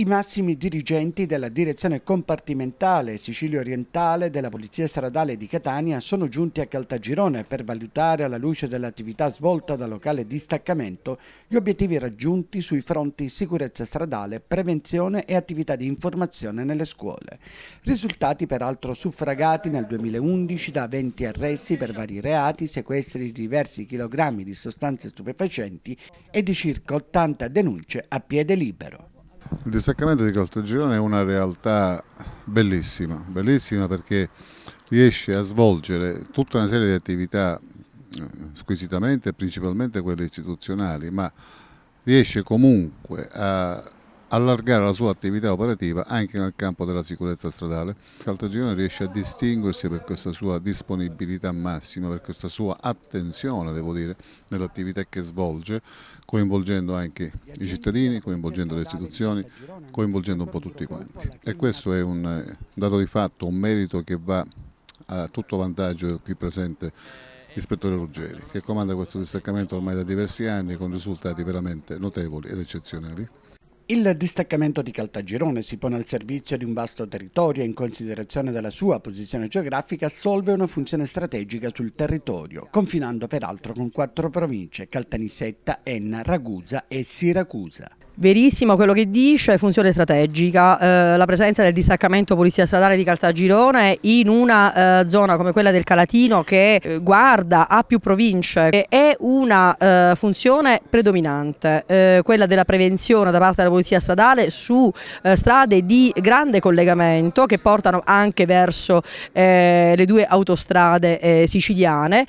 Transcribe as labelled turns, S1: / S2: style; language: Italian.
S1: I massimi dirigenti della direzione compartimentale Sicilio Orientale della Polizia Stradale di Catania sono giunti a Caltagirone per valutare alla luce dell'attività svolta dal locale distaccamento gli obiettivi raggiunti sui fronti sicurezza stradale, prevenzione e attività di informazione nelle scuole. Risultati peraltro suffragati nel 2011 da 20 arresti per vari reati, sequestri di diversi chilogrammi di sostanze stupefacenti e di circa 80 denunce a piede libero.
S2: Il distaccamento di Caltagirone è una realtà bellissima, bellissima perché riesce a svolgere tutta una serie di attività eh, squisitamente, principalmente quelle istituzionali, ma riesce comunque a allargare la sua attività operativa anche nel campo della sicurezza stradale. Caltagirone riesce a distinguersi per questa sua disponibilità massima, per questa sua attenzione, devo dire, nell'attività che svolge, coinvolgendo anche i cittadini, coinvolgendo le istituzioni, coinvolgendo un po' tutti quanti. E questo è un eh, dato di fatto, un merito che va a tutto vantaggio del qui presente ispettore Ruggeri, che comanda questo distaccamento ormai da diversi anni con risultati veramente notevoli ed eccezionali.
S1: Il distaccamento di Caltagirone si pone al servizio di un vasto territorio e in considerazione della sua posizione geografica assolve una funzione strategica sul territorio, confinando peraltro con quattro province, Caltanissetta, Enna, Ragusa e Siracusa.
S3: Verissimo quello che dice, funzione strategica, eh, la presenza del distaccamento polizia stradale di Caltagirone in una eh, zona come quella del Calatino che eh, guarda a più province è una eh, funzione predominante, eh, quella della prevenzione da parte della polizia stradale su eh, strade di grande collegamento che portano anche verso le due autostrade siciliane.